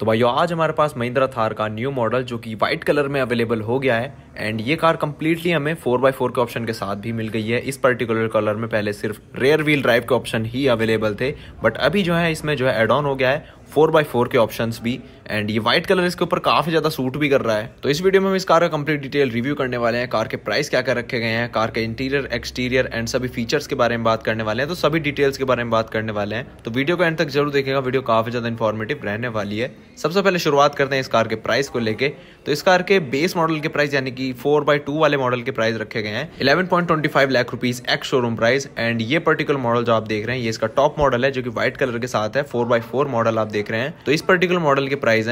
तो भाइयों आज हमारे पास महिंद्रा थार का न्यू मॉडल जो कि व्हाइट कलर में अवेलेबल हो गया है एंड ये कार कम्प्लीटली हमें फोर बाय फोर के ऑप्शन के साथ भी मिल गई है इस पर्टिकुलर कलर में पहले सिर्फ रेयर व्हील ड्राइव के ऑप्शन ही अवेलेबल थे बट अभी जो है इसमें जो है एड ऑन हो गया है फोर बाय फोर के ऑप्शंस भी एंड ये व्हाइट कलर इसके ऊपर काफ़ी ज़्यादा सूट भी कर रहा है तो इस वीडियो में हम इस कार का कंप्लीट डिटेल रिव्यू करने वाले हैं कार के प्राइस क्या क्या रखे गए हैं कार के इंटीरियर एक्सटीरियर एंड सभी फीचर्स के बारे में बात करने वाले हैं तो सभी डिटेल्स के बारे में बात करने वाले हैं तो वीडियो को एंड तक जरूर देखेगा वीडियो काफ़ी ज़्यादा इन्फॉर्मेटिव रहने वाली है सबसे पहले शुरुआत करते हैं इस कार के प्राइस को लेकर तो इस कार के बेस मॉडल के प्राइस यानी कि फोर बाय टू वाले मॉडल के प्राइस रखे गए हैं eleven point twenty five lakh rupees ex showroom price and ये पर्टिकुलर मॉडल जो आप देख रहे हैं ये इसका टॉप मॉडल है जो कि व्हाइट कलर के साथ है फोर बाय फोर मॉडल आप देख रहे हैं तो इस पर्टिकुलर मॉडल के प्राइस प्राइस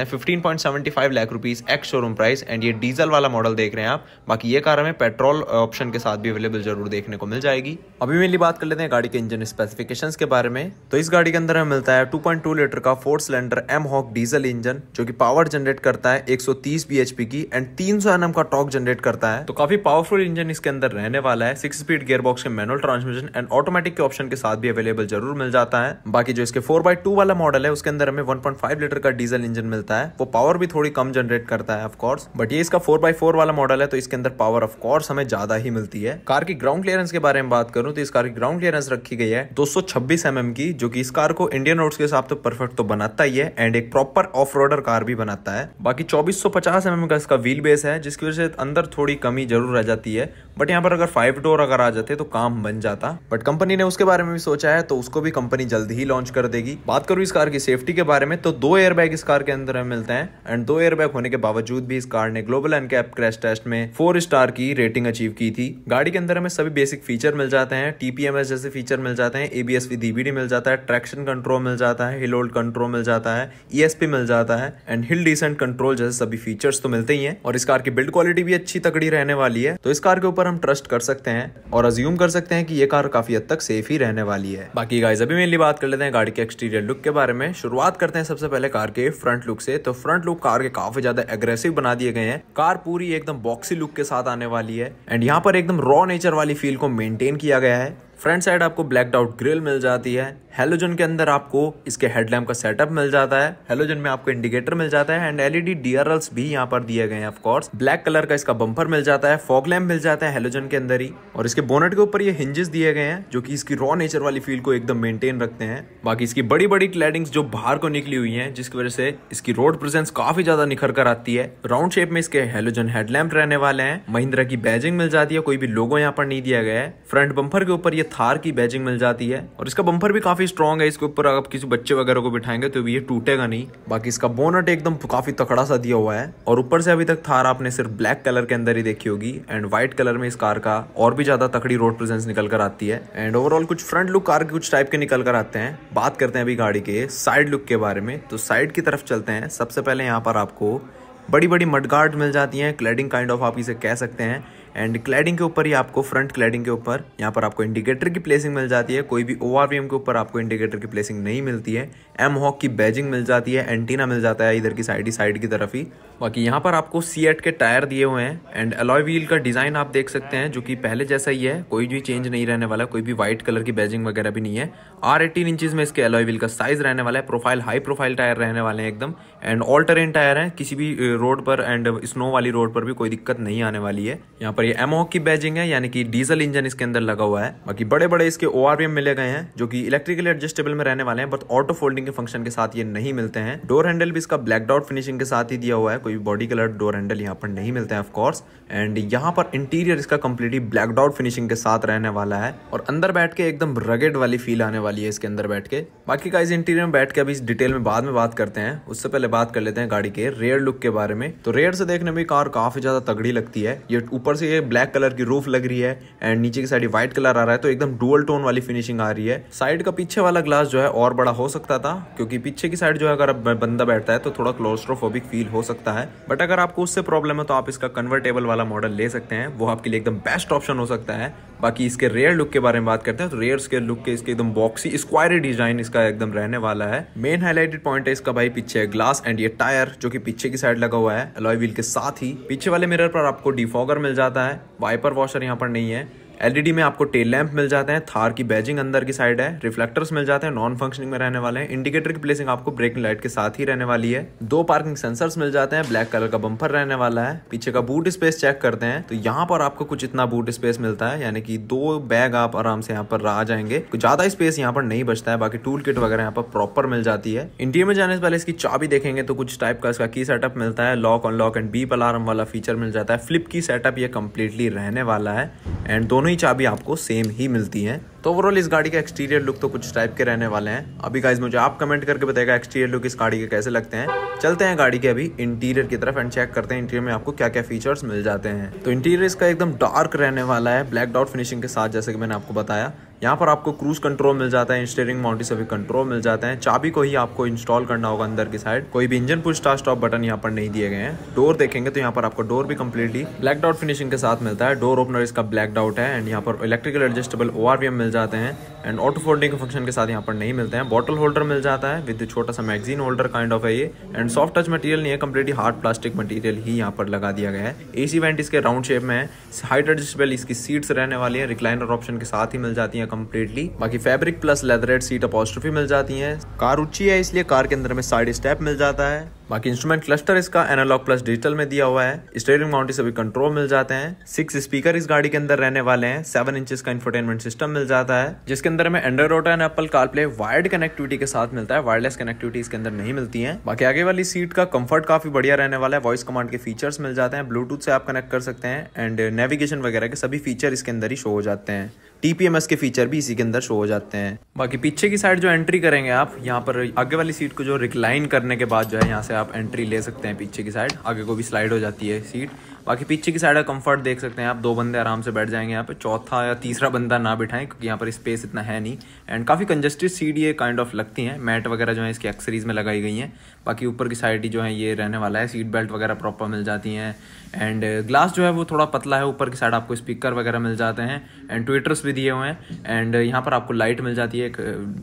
है 15.75 lakh rupees ex showroom price and ये डीजल वाला मॉडल देख रहे हैं आप बाकी ये कार हमें पेट्रोल ऑप्शन uh, के साथ भी अवेलेबल जरूर देखने को मिल जाएगी अभी मेरी बात कर लेते हैं गाड़ी के इंजन स्पेसिफिकेशंस के बारे में तो इस गाड़ी के अंदर हमें मिलता है 2.2 लीटर का four cylinder M hawk diesel engine जो की पावर जनरेट करता है 130 bhp की एंड 300 nm का टॉक जनरेट करता है तो काफी पावरफुल इंजन इसके अंदर रहने वाला है सिक्स स्पीड गियर बॉक्स के मैनुअल ट्रांसमिशन एंड ऑटोमेटिक के ऑप्शन के साथ भी अवेलेबल जरूर मिल जाता है बाकी जो इसके फोर वाला मॉडल है उसके अंदर हमें वन लीटर का डीजल इंजन मिलता है वो पावर भी थोड़ी कम जनरेट करता है ऑफकोर्स बट ये इसका फोर बाई फोर वाला मॉडल है तो इसके अंदर पावर ऑफकोर्स हमें ज्यादा ही मिलती है कार की ग्राउंड क्लियरेंस के बारे में बात करूं तो इस कार की ग्राउंड क्लियरेंस रखी गई है दो सौ mm की जो की इस कार को इंडियन रोड के हिसाब से परफेक्ट तो बनाता ही है एंड एक प्रॉपर ऑफ रोडर कार भी बनाता है बाकी चौबीस सौ पचास एम mm का इसका व्हील बेस है जिसकी वजह से अंदर थोड़ी कमी जरूर रह जाती है बट यहाँ पर अगर फाइव डोर अगर आ जाते तो काम बन जाता बट कंपनी ने उसके बारे में भी सोचा है तो उसको भी कंपनी जल्द ही लॉन्च कर देगी बात करूं इस कार की सेफ्टी के बारे में तो दो एयरबैग इस कार के अंदर हमें मिलते हैं एंड दो एयरबैग होने के बावजूद भी इस कार ने global NCAP crash test में फोर स्टार की रेटिंग अचीव की थी गाड़ी के अंदर हमें सभी बेसिक फीचर मिल जाते हैं टीपीएमएस जैसे फीचर मिल जाते हैं एबीएस डीबीडी मिल जाता है ट्रैक्शन कंट्रोल मिल जाता है हिल होल्ड कंट्रोल मिल जाता है ईएसपी e मिल जाता है एंड हिल डिसेंट कंट्रोल जैसे सभी फीचर्स तो मिलते ही है और इस कार की बिल्ड क्वालिटी भी अच्छी तकड़ी रहने वाली है तो इस कार के ऊपर हम ट्रस्ट कर सकते हैं और अज्यूम कर सकते हैं कि ये कार काफी हद तक सेफ ही रहने वाली है बाकी गाइज अभी मेनली बात कर लेते हैं गाड़ी के एक्सटीरियर लुक के बारे में शुरुआत करते हैं सबसे पहले कार के फ्रंट लुक से तो फ्रंट लुक कार के काफी ज्यादा एग्रेसिव बना दिए गए हैं कार पूरी एकदम बॉक्सी लुक के साथ आने वाली है एंड यहाँ पर एकदम रॉ नेचर वाली फील को मेंटेन किया गया है फ्रंट साइड आपको ब्लैक आउट ग्रिल मिल जाती है हेलोजन के अंदर आपको इसके हेडलैम्प का सेटअप मिल जाता है हेलोजन में आपको इंडिकेटर मिल जाता है एंड एलईडी डीआरएल्स भी यहाँ पर दिए गए हैं कोर्स ब्लैक कलर का इसका बम्पर मिल जाता है फॉग लैम्प मिल जाता है हेलोजन के अंदर ही और इसके बोनट के ऊपर ये हिंजेस दिए गए हैं जो कि इसकी रॉ नेचर वाली फील को एकदम मेंटेन रखते हैं बाकी इसकी बड़ी बड़ी क्लैडिंग्स जो बाहर को निकली हुई है जिसकी वजह से इसकी रोड प्रेजेंस काफी ज्यादा निखर कर आती है राउंड शेप में इसके हेलोजन हेडलैम्प रहने वाले हैं महिंद्रा की बैजिंग मिल जाती है कोई भी लोगो यहाँ पर नहीं दिया गया है फ्रंट बम्पर के ऊपर ये थार की बैजिंग मिल जाती है और इसका बंपर भी काफ़ी स्ट्रॉन्ग है इसके ऊपर आप किसी बच्चे वगैरह को बिठाएंगे तो ये टूटेगा नहीं बाकी इसका बोनट एकदम काफ़ी तकड़ा सा दिया हुआ है और ऊपर से अभी तक थार आपने सिर्फ ब्लैक कलर के अंदर ही देखी होगी एंड व्हाइट कलर में इस कार का और भी ज़्यादा तकड़ी रोड प्रेजेंस निकल कर आती है एंड ओवरऑल कुछ फ्रंट लुक कार के कुछ टाइप के निकल कर आते हैं बात करते हैं अभी गाड़ी के साइड लुक के बारे में तो साइड की तरफ चलते हैं सबसे पहले यहाँ पर आपको बड़ी बड़ी मडगार्ड मिल जाती हैं क्लैडिंग काइंड ऑफ आप इसे कह सकते हैं एंड क्लैडिंग के ऊपर ही आपको फ्रंट क्लैडिंग के ऊपर यहाँ पर आपको इंडिकेटर की प्लेसिंग मिल जाती है कोई भी ओ के ऊपर आपको इंडिकेटर की प्लेसिंग नहीं मिलती है एम हॉक की बैजिंग मिल जाती है एंटीना मिल जाता है इधर की साइड ही साइड की तरफ ही बाकी यहाँ पर आपको सी के टायर दिए हुए हैं एंड अलॉय व्हील का डिज़ाइन आप देख सकते हैं जो कि पहले जैसा ही है कोई भी चेंज नहीं रहने वाला कोई भी व्हाइट कलर की बैजिंग वगैरह भी नहीं है आर एटीन इंचज में इसके अलॉय व्हील का साइज रहने वाला है प्रोफाइल हाई प्रोफाइल टायर रहने वाले हैं एकदम एंड ऑल टायर है किसी भी रोड पर एंड स्नो वाली रोड पर भी कोई दिक्कत नहीं आने वाली है यहाँ पर ये एमओ की बैजिंग है यानी कि डीजल इंजन इसके अंदर लगा हुआ है बाकी बड़े बड़े इसके ओ मिले गए हैं जो कि इलेक्ट्रिकली एडजस्टेबल में रहने वाले हैं बट ऑटो फोल्डिंग के फंक्शन के साथ ये नहीं मिलते हैं डोर हैंडल भी इसका ब्लैक डॉट फिनिशिंग के साथ ही दिया हुआ है कोई बॉडी कलर डोर हैंडल यहाँ पर नहीं मिलते हैं ऑफकोर्स एंड यहाँ पर इंटीरियर इसका कम्प्लीटली ब्लैक डॉट फिनिशिंग के साथ रहने वाला है और अंदर बैठ के एकदम रगेड वाली फील आने वाली है इसके अंदर बैठ के बाकी का इस इंटीरियर में बैठ के अभी इस डिटेल में बाद में बात करते हैं उससे पहले बात कर लेते हैं गाड़ी के रेयर लुक के बारे में तो रेयर से देखने में कार काफ़ी ज़्यादा तगड़ी लगती है ये ऊपर से ये ब्लैक कलर की रूफ लग रही है एंड नीचे की साइड व्हाइट कलर आ रहा है तो एकदम डुअल टोन वाली फिनिशिंग आ रही है साइड का पीछे वाला ग्लास जो है और बड़ा हो सकता था क्योंकि पीछे की साइड जो है अगर बंदा बैठता है तो थोड़ा क्लोस्ट्रोफोबिक फील हो सकता है बट अगर आपको उससे प्रॉब्लम है तो आप इसका कन्वर्टेबल वाला मॉडल ले सकते हैं वो आपके लिए एकदम बेस्ट ऑप्शन हो सकता है बाकी इसके रेयर लुक के बारे में बात करते हैं तो रेयर के लुक के इसके एकदम बॉक्सी स्क्वायरी डिजाइन इसका एकदम रहने वाला है मेन हाईलाइटेड पॉइंट है इसका भाई पीछे ग्लास एंड ये टायर जो कि पीछे की साइड लगा हुआ है अलॉय व्हील के साथ ही पीछे वाले मिरर पर आपको डिफॉगर मिल जाता है वाइपर वॉशर यहाँ पर नहीं है एलईडी में आपको टेल लैंप मिल जाते हैं थार की बैजिंग अंदर की साइड है रिफ्लेक्टर्स मिल जाते हैं नॉन फंक्शनिंग में रहने वाले हैं इंडिकेटर की प्लेसिंग आपको ब्रेकिंग लाइट के साथ ही रहने वाली है दो पार्किंग सेंसर्स मिल जाते हैं ब्लैक कलर का बंपर रहने वाला है पीछे का बूट स्पेस चेक करते हैं तो यहाँ पर आपको कुछ इतना बूट स्पेस मिलता है यानी कि दो बैग आप आराम से यहाँ पर आ जाएंगे ज्यादा स्पेस यहाँ पर नहीं बचता है बाकी टूल किट वगैरह यहाँ पर प्रॉपर मिल जाती है इंटीरियर में जाने से पहले इसकी चाबी देखेंगे तो कुछ टाइप का इसका की सेटअप मिलता है lock unlock and beep alarm वाला फीचर मिल जाता है फ्लिप की सेटअप ये कम्प्लीटली रहने वाला है एंड दोनों दोनों ही चाबी आपको सेम ही मिलती हैं तो ओवरऑल इस गाड़ी का एक्सटीरियर लुक तो कुछ टाइप के रहने वाले हैं अभी गाइज मुझे आप कमेंट करके बताएगा एक्सटीरियर लुक इस गाड़ी के कैसे लगते हैं चलते हैं गाड़ी के अभी इंटीरियर की तरफ एंड चेक करते हैं इंटीरियर में आपको क्या क्या फीचर्स मिल जाते हैं तो इंटीरियर इसका एकदम डार्क रहने वाला है ब्लैक डॉट फिनिशिंग के साथ जैसे कि मैंने आपको बताया यहाँ पर आपको क्रूज़ कंट्रोल मिल जाता है स्टेयरिंग माउंटी सभी कंट्रोल मिल जाते हैं चाबी को ही आपको इंस्टॉल करना होगा अंदर की साइड कोई भी engine push start stop button यहाँ पर नहीं दिए गए हैं डोर देखेंगे तो यहाँ पर आपको डोर भी कम्प्लीटली ब्लैक डाउट फिनिशिंग के साथ मिलता है डोर ओपनर इसका ब्लैक डाउट है एंड यहाँ पर इलेक्ट्रिकल एडजस्टेबल ओ मिल जाते हैं एंड ऑटो फोल्डिंग फंक्शन के साथ यहाँ पर नहीं मिलते हैं बॉटल होल्डर मिल जाता है विद छोटा सा मैगजीन होल्डर काइंड ऑफ है ये एंड सॉफ्ट टच मटेरियल नहीं है कम्प्लीटली हार्ड प्लास्टिक मटेरियल ही यहाँ पर लगा दिया गया है एसी वेंट इसके राउंड शेप में है हाइट एडजस्टेबल इसकी सीट्स रहने वाली है रिक्लाइनर ऑप्शन के साथ ही मिल जाती है कम्प्लीटली बाकी fabric plus leatherette seat upholstery मिल जाती है कार उच्ची है इसलिए कार के अंदर में साइड स्टेप मिल जाता है बाकी इंस्ट्रूमेंट क्लस्टर इसका एनालॉग प्लस डिजिटल में दिया हुआ है स्टेरिंग माउंट सभी कंट्रोल मिल जाते हैं सिक्स स्पीकर इस गाड़ी के अंदर रहने वाले हैं सेवन इंचेस का इंफोटेनमेंट सिस्टम मिल जाता है जिसके अंदर हमें Android auto and Apple CarPlay wired connectivity के साथ मिलता है वायरलेस कनेक्टिविटी इसके अंदर नहीं मिलती है बाकी आगे वाली सीट का कंफर्ट काफी बढ़िया रहने वाला है वॉइस कमांड के फीचर्स मिल जाते हैं ब्लूटूथ से आप कनेक्ट कर सकते हैं एंड नेविगेशन वगैरह के सभी फीचर इसके अंदर ही शो हो जाते हैं टीपीएमएस के फीचर भी इसी के अंदर शो हो जाते हैं बाकी पीछे की साइड जो एंट्री करेंगे आप यहाँ पर आगे वाली सीट को जो रिक्लाइन करने के बाद जो है यहाँ से आप एंट्री ले सकते हैं पीछे की साइड आगे को भी स्लाइड हो जाती है सीट बाकी पीछे की साइड का कंफर्ट देख सकते हैं आप दो बंदे आराम से बैठ जाएंगे यहाँ पे चौथा या तीसरा बंदा ना बिठाएं क्योंकि यहाँ पर स्पेस इतना है नहीं एंड काफ़ी कंजस्टेड सीट ये काइंड ऑफ लगती हैं मैट वगैरह जो है इसकी एक्सरीज में लगाई गई हैं बाकी ऊपर की साइड ही जो है ये रहने वाला है सीट बेल्ट वगैरह प्रॉपर मिल जाती हैं एंड ग्लास जो है वो थोड़ा पतला है ऊपर की साइड आपको स्पीकर वगैरह मिल जाते हैं एंड ट्विटर्स भी दिए हुए हैं एंड यहाँ पर आपको लाइट मिल जाती है एक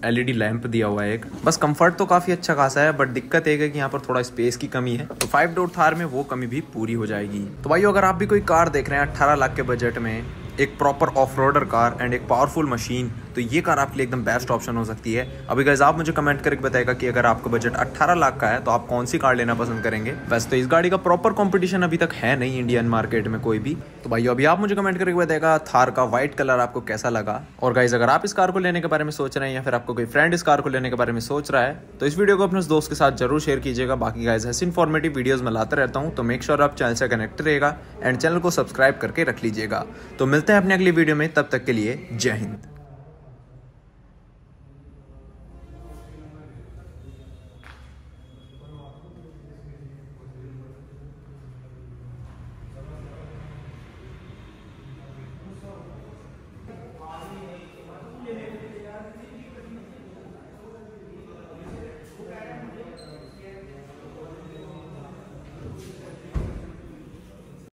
एल uh, लैंप दिया हुआ है एक बस कम्फर्ट तो काफ़ी अच्छा खासा है बट दिक्कत एक है कि यहाँ पर थोड़ा स्पेस की कमी है तो फाइव डोर थार में वो कमी भी पूरी हो जाएगी तो भाई अगर आप भी कोई कार देख रहे हैं अट्ठारह लाख के बजट में एक प्रॉपर ऑफ कार एंड एक पावरफुल मशीन तो ये कार आपके लिए एकदम बेस्ट ऑप्शन हो सकती है अभी गैस आप मुझे कमेंट करके बताएगा कि अगर आपका बजट 18 लाख का है तो आप कौन सी कार लेना पसंद करेंगे वैसे तो इस गाड़ी का प्रॉपर कॉम्पिटिशन अभी तक है नहीं इंडियन मार्केट में कोई भी तो भाई अभी आप मुझे कमेंट करके बताएगा थार का व्हाइट कलर आपको कैसा लगा और गाइज अगर आप इस कार को लेने के बारे में सोच रहे हैं या फिर आपको कोई फ्रेंड इस कार को लेने के बारे में सोच रहा है तो इस वीडियो को अपने दोस्त के साथ जरूर शेयर कीजिएगा बाकी गाइज ऐसी इन्फॉर्मेटिव वीडियोज में लाता रहता हूँ तो मेक श्योर आप चैनल से कनेक्ट रहेगा एंड चैनल को सब्सक्राइब करके रख लीजिएगा तो मिलते हैं अपने अगली वीडियो में तब तक के लिए जय हिंद